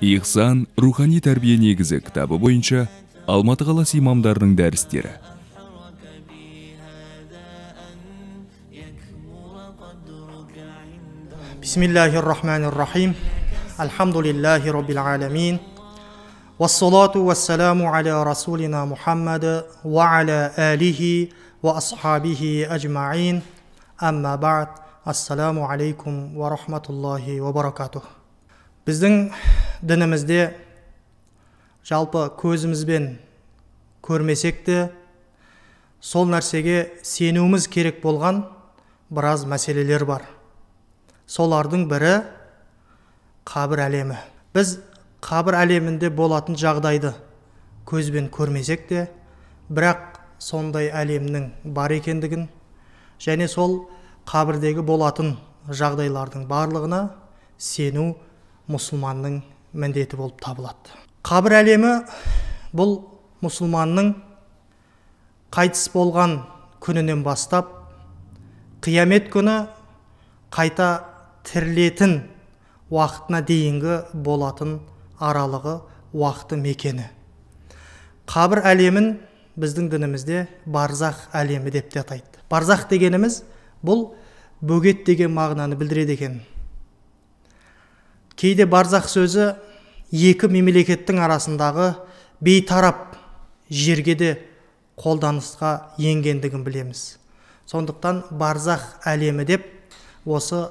ихсан рухани тәрбие негізі кітабы бойынша алматы қаласы имамдарының дәрістері бисмиллахи рахмани рахим алхамдулиллахи роббил аламин Вассалату вассаламу аля расулина على ва аля алихи ва асхабихи أجمعين Амма بعد ассаламу алейкум уа рахматуллахи уа баракатух біздің дінімізде жалпы көзімізбен көрмесек те сол нәрсеге сенуіміз керек болған біраз мәселелер бар солардың бірі қабір әлемі біз қабір әлемінде болатын жағдайды көзбен көрмесек те бірақ сондай әлемнің бар екендігін және сол қабірдегі болатын жағдайлардың барлығына сену мұсылманның міндеті болып табылады қабір әлемі бұл мұсылманның қайтыс болған күнінен бастап қиямет күні қайта тірілетін уақытына дейінгі болатын аралығы уақыты мекені қабір әлемін біздің дінімізде барзақ әлемі деп те атайды Барзақ дегеніміз бұл бөгет деген мағынаны білдіреді екен кейде барзақ сөзі екі мемлекеттің арасындағы бейтарап жерге де қолданысқа енгендігін білеміз сондықтан барзақ әлемі деп осы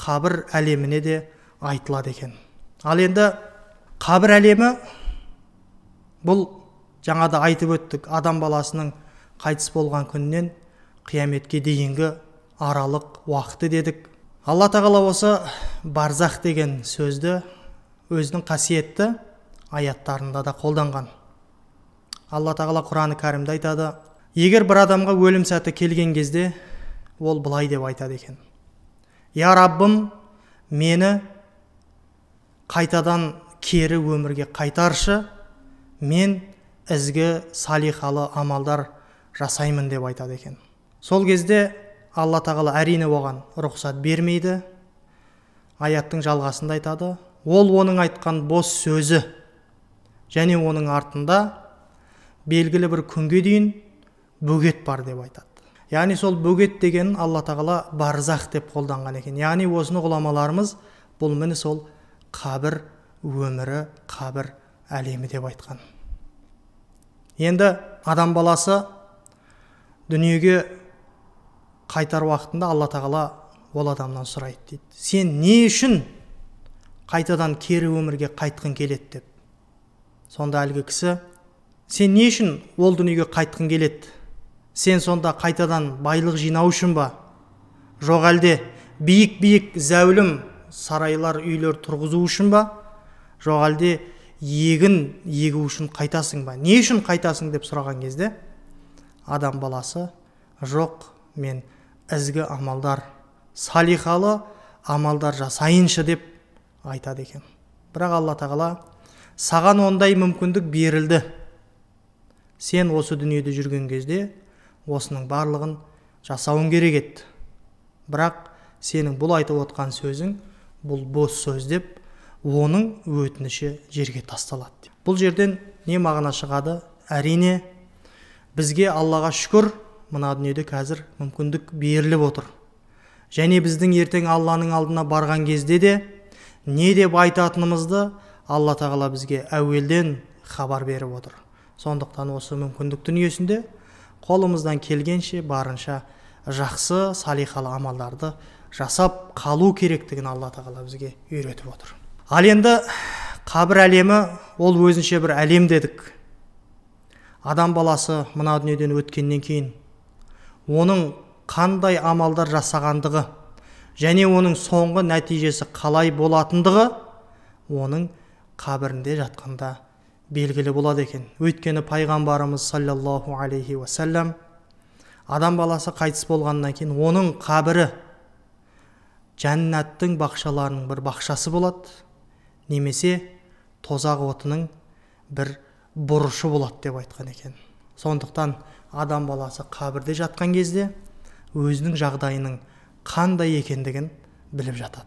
қабір әлеміне де айтылады екен ал енді қабір әлемі бұл жаңада айтып өттік адам баласының қайтыс болған күннен қияметке дейінгі аралық уақыты дедік алла тағала осы барзақ деген сөзді өзінің қасиетті аяттарында да қолданған алла тағала құран кәрімде айтады егер бір адамға өлім сәті келген кезде ол былай деп айтады екен я раббым мені қайтадан кері өмірге қайтаршы мен ізгі салихалы амалдар жасаймын деп айтады екен сол кезде алла тағала әрине оған рұқсат бермейді аяттың жалғасында айтады ол оның айтқан бос сөзі және оның артында белгілі бір күнге дейін бөгет бар деп айтады яғни сол бөгет деген алла тағала барзақ деп қолданған екен яғни осыны ғұламаларымыз бұл міне сол қабір өмірі қабір әлемі деп айтқан енді адам баласы дүниеге қайтар уақытында алла тағала ол адамнан сұрайды дейді сен не үшін қайтадан кері өмірге қайтқың келеді деп сонда әлгі кісі сен не үшін ол дүниеге қайтқың келеді сен сонда қайтадан байлық жинау үшін ба жоқ әлде биік биік зәулім сарайлар үйлер тұрғызу үшін ба жоқ әлде егін егу үшін қайтасың ба не үшін қайтасың деп сұраған кезде адам баласы жоқ мен ізгі амалдар салихалы амалдар жасайыншы деп айтады екен бірақ алла тағала саған ондай мүмкіндік берілді сен осы дүниеде жүрген кезде осының барлығын жасауың керек еді бірақ сенің бұл айтып отқан сөзің бұл бос сөз деп оның өтініші жерге тасталады бұл жерден не мағына шығады әрине бізге аллаға шүкір мына дүниеде қазір мүмкіндік беріліп отыр және біздің ертең алланың алдына барған кезде де не деп айтатынымызды алла тағала бізге әуелден хабар беріп отыр сондықтан осы мүмкіндік дүниесінде қолымыздан келгенше барынша жақсы салихалы амалдарды жасап қалу керектігін алла тағала бізге үйретіп отыр ал енді қабір әлемі ол өзінше бір әлем дедік адам баласы мына дүниеден өткеннен кейін оның қандай амалдар жасағандығы және оның соңғы нәтижесі қалай болатындығы оның қабірінде жатқанда белгілі болады екен өйткені пайғамбарымыз саллаллаху алейхи уассалям адам баласы қайтыс болғаннан кейін оның қабірі жәннаттың бақшаларының бір бақшасы болады немесе тозақ отының бір бұрышы болады деп айтқан екен сондықтан адам баласы қабірде жатқан кезде өзінің жағдайының қандай екендігін біліп жатады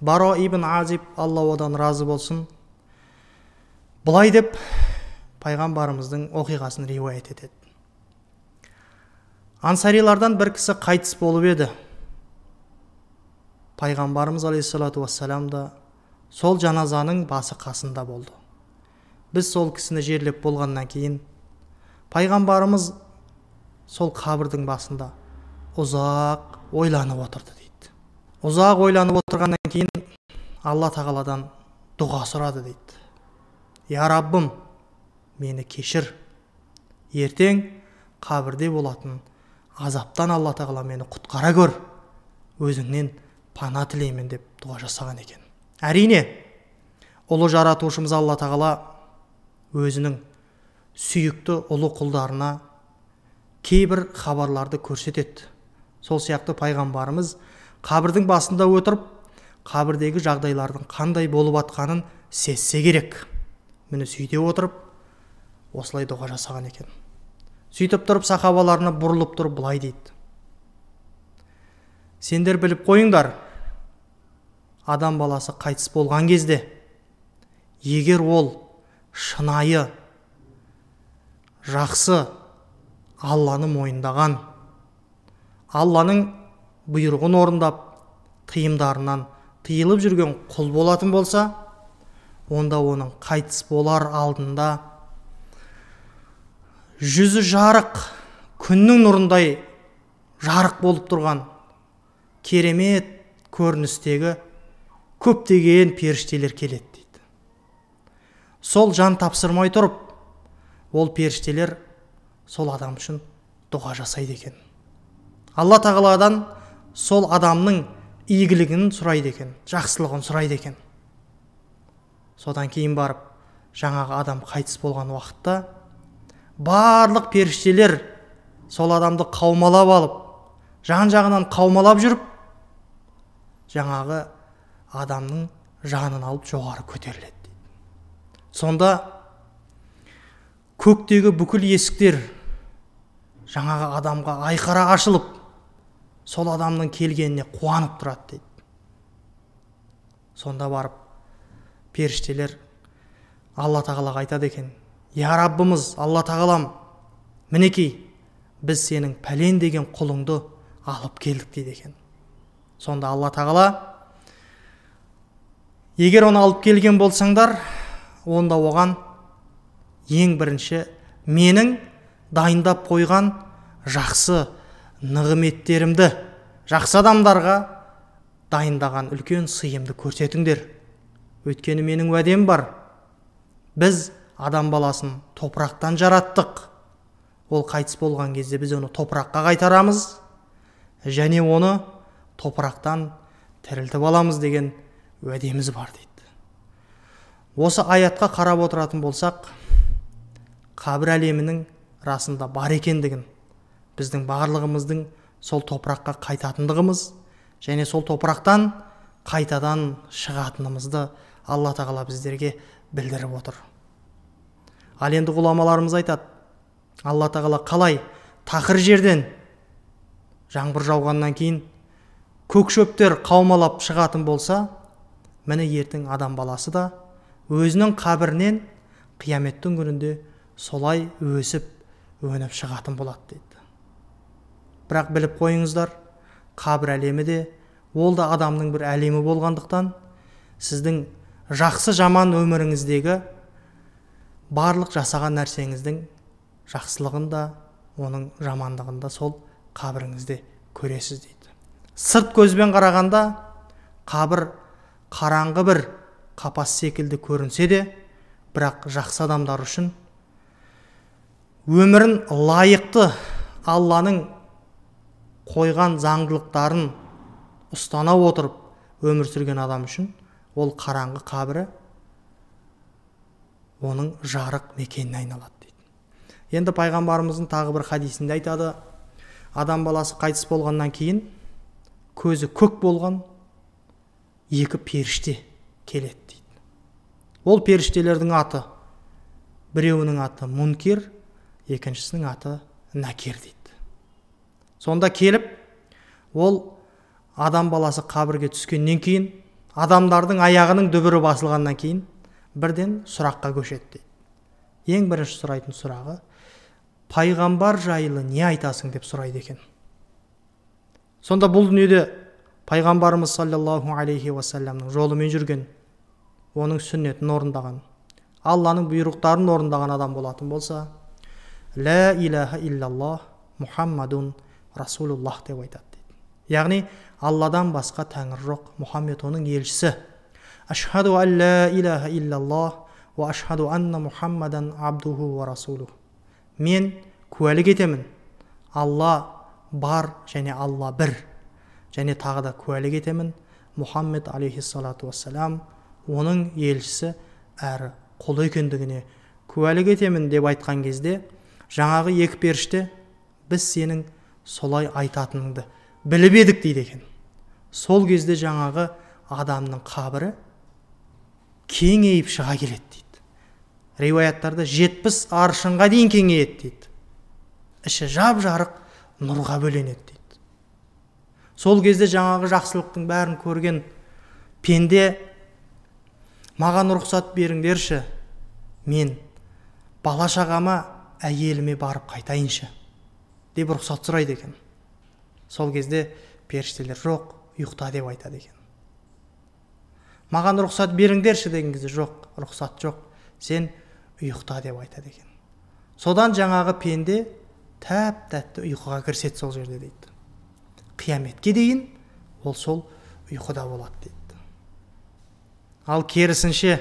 баро ибн азиб алла одан разы болсын былай деп пайғамбарымыздың оқиғасын риуаят етеді ансарилардан бір кісі қайтыс болып еді пайғамбарымыз алейхисалату вассалам да сол жаназаның басы қасында болды біз сол кісіні жерлеп болғаннан кейін пайғамбарымыз сол қабірдің басында ұзақ ойланып отырды дейді ұзақ ойланып отырғаннан кейін алла тағаладан дұға сұрады дейді я раббым мені кешір ертең қабірде болатын азаптан алла тағала мені құтқара көр өзіңнен пана тілеймін деп дұға жасаған екен әрине ұлы жаратушымыз алла тағала өзінің сүйікті ұлы құлдарына кейбір хабарларды көрсетеді сол сияқты пайғамбарымыз қабірдің басында отырып қабірдегі жағдайлардың қандай болып атқанын сезсе керек міне сөйте отырып осылай дұға жасаған екен сөйтіп тұрып сахабаларына бұрылып тұрып былай дейді сендер біліп қойыңдар адам баласы қайтыс болған кезде егер ол шынайы жақсы алланы мойындаған алланың бұйрығын орындап тыйымдарынан тыйылып жүрген құл болатын болса онда оның қайтыс болар алдында жүзі жарық күннің нұрындай жарық болып тұрған керемет көріністегі көптеген періштелер келеді дейді сол жан тапсырмай тұрып ол періштелер сол адам үшін дұға жасайды екен алла тағаладан сол адамның игілігін сұрайды екен жақсылығын сұрайды екен содан кейін барып жаңағы адам қайтыс болған уақытта барлық періштелер сол адамды қаумалап алып жан жағынан қаумалап жүріп жаңағы адамның жанын алып жоғары көтеріледі сонда көктегі бүкіл есіктер жаңағы адамға айқара ашылып сол адамның келгеніне қуанып тұрады дейді сонда барып періштелер алла тағалаға айтады екен я раббымыз алла тағалам мінекей біз сенің пәлен деген құлыңды алып келдік дейді екен сонда алла тағала егер оны алып келген болсаңдар онда оған ең бірінші менің дайындап қойған жақсы нығметтерімді жақсы адамдарға дайындаған үлкен сыйымды көрсетіңдер өйткені менің уәдем бар біз адам баласын топырақтан жараттық ол қайтыс болған кезде біз оны топыраққа қайтарамыз және оны топырақтан тірілтіп аламыз деген уәдеміз бар дейді осы аятқа қарап отыратын болсақ қабір әлемінің расында бар екендігін біздің барлығымыздың сол топыраққа қайтатындығымыз және сол топырақтан қайтадан шығатынымызды алла тағала біздерге білдіріп отыр ал енді ғұламаларымыз айтады алла тағала қалай тақыр жерден жаңбыр жауғаннан кейін көк шөптер қаумалап шығатын болса міне ертең адам баласы да өзінің қабірінен қияметтің күнінде солай өсіп өніп шығатын болады дейді бірақ біліп қойыңыздар қабір әлемі де ол да адамның бір әлемі болғандықтан сіздің жақсы жаман өміріңіздегі барлық жасаған нәрсеңіздің жақсылығын да оның жамандығын да сол қабіріңізде көресіз дейді сырт көзбен қарағанда қабір қараңғы бір қапас секілді көрінсе де бірақ жақсы адамдар үшін өмірін лайықты алланың қойған заңдылықтарын ұстана отырып өмір сүрген адам үшін ол қараңғы қабірі оның жарық мекеніне айналады дейді енді пайғамбарымыздың тағы бір хадисінде айтады адам баласы қайтыс болғаннан кейін көзі көк болған екі періште келеді дейді ол періштелердің аты біреуінің аты мункир екіншісінің аты нәкер дейді сонда келіп ол адам баласы қабірге түскеннен кейін адамдардың аяғының дүбірі басылғаннан кейін бірден сұраққа көшеді дейді ең бірінші сұрайтын сұрағы пайғамбар жайлы не айтасың деп сұрайды екен сонда бұл дүниеде пайғамбарымыз саллаллаху алейхи уассаламның жолымен жүрген оның сүннетін орындаған алланың бұйрықтарын орындаған адам болатын болса лә иляха иллаллах мұхаммадун расулуллах деп айтады дейді яғни алладан басқа тәңір жоқ мұхаммед оның елшісі ашхаду ан лә иләһа иллаллах уа ашхаду анна мұхаммадан абдуху уа расулу мен куәлік етемін алла бар және алла бір және тағы да куәлік етемін мұхаммед алейхиссалату вассалам оның елшісі әрі құлы екендігіне куәлік етемін деп айтқан кезде жаңағы екі періште біз сенің солай айтатыныңды біліп едік дейді екен сол кезде жаңағы адамның қабірі кеңейіп шыға келеді дейді риуаяттарда жетпіс аршынға дейін кеңейеді дейді іші жап жарық нұрға бөленеді дейді сол кезде жаңағы жақсылықтың бәрін көрген пенде маған рұқсат беріңдерші мен бала шағама әйеліме барып қайтайыншы деп рұқсат сұрайды екен сол кезде періштелер жоқ ұйықта деп айтады екен маған рұқсат беріңдерші деген кезде жоқ рұқсат жоқ сен ұйықта деп айтады екен содан жаңағы пенде тәп тәтті ұйқыға кіріседі сол жерде дейді қияметке дейін ол сол ұйқыда болады дейді ал керісінше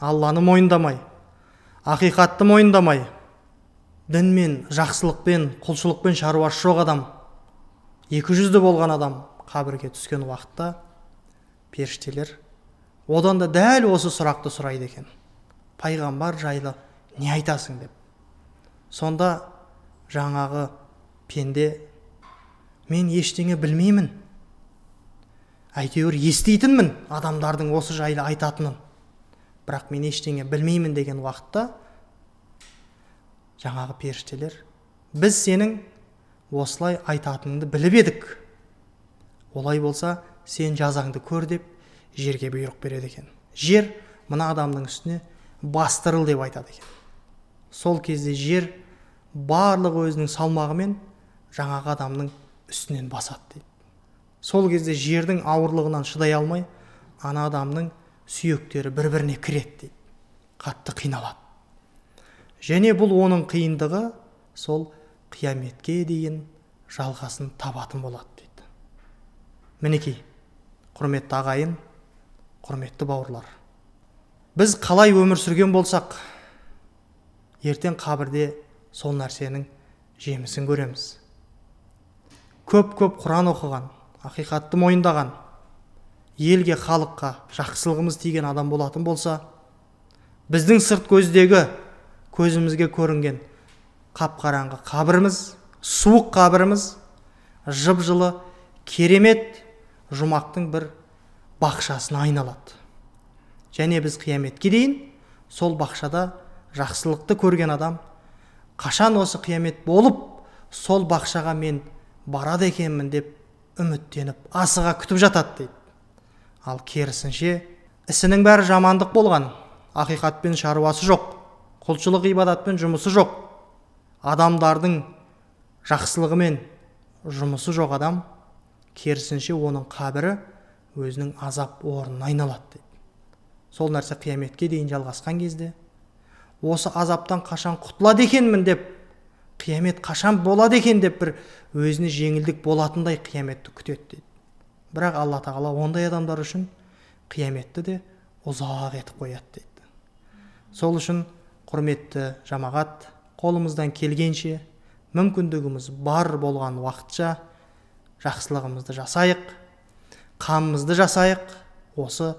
алланы мойындамай ақиқатты мойындамай дінмен жақсылықпен құлшылықпен шаруасы жоқ адам екі жүзді болған адам қабірге түскен уақытта періштелер одан да дәл осы сұрақты сұрайды екен пайғамбар жайлы не айтасың деп сонда жаңағы пенде мен ештеңе білмеймін әйтеуір еститінмін адамдардың осы жайлы айтатынын бірақ мен ештеңе білмеймін деген уақытта жаңағы періштелер біз сенің осылай айтатыныңды біліп едік олай болса сен жазаңды көр деп жерге бұйрық береді екен жер мына адамның үстіне бастырыл деп айтады екен сол кезде жер барлық өзінің салмағымен жаңағы адамның үстінен басады дейді сол кезде жердің ауырлығынан шыдай алмай ана адамның сүйектері бір біріне кіреді дейді қатты қиналады және бұл оның қиындығы сол қияметке дейін жалғасын табатын болады дейді мінекей құрметті ағайын құрметті бауырлар біз қалай өмір сүрген болсақ ертең қабірде сол нәрсенің жемісін көреміз көп көп құран оқыған ақиқатты мойындаған елге халыққа жақсылығымыз тиген адам болатын болса біздің сырт көздегі көзімізге көрінген қап қараңғы қабіріміз суық қабіріміз жып жылы керемет жұмақтың бір бақшасына айналады және біз қияметке дейін сол бақшада жақсылықты көрген адам қашан осы қиямет болып сол бақшаға мен барады екенмін деп үміттеніп асыға күтіп жатады дейді ал керісінше ісінің бәрі жамандық болған ақиқатпен шаруасы жоқ құлшылық ғибадатпен жұмысы жоқ адамдардың жақсылығымен жұмысы жоқ адам керісінше оның қабірі өзінің азап орнына айналады дейді сол нәрсе қияметке дейін жалғасқан кезде осы азаптан қашан құтылады екенмін деп қиямет қашан болады екен деп бір өзіне жеңілдік болатындай қияметті күтеді дейді бірақ алла тағала ондай адамдар үшін қияметті де ұзақ етіп қояды дейді сол үшін құрметті жамағат қолымыздан келгенше мүмкіндігіміз бар болған уақытша жақсылығымызды жасайық қамымызды жасайық осы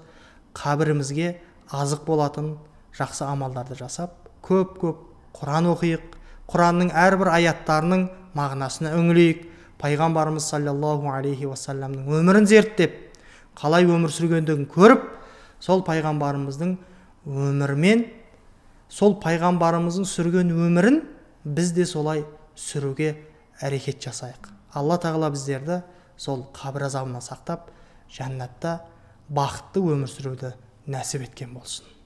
қабірімізге азық болатын жақсы амалдарды жасап көп көп құран оқиық құранның әрбір аяттарының мағынасына үңілейік пайғамбарымыз саллаллаху алейхи уассаламның өмірін зерттеп қалай өмір сүргендігін көріп сол пайғамбарымыздың өмірмен сол пайғамбарымыздың сүрген өмірін біз де солай сүруге әрекет жасайық алла тағала біздерді сол қабір азабынан сақтап жәннатта бақытты өмір сүруді нәсіп еткен болсын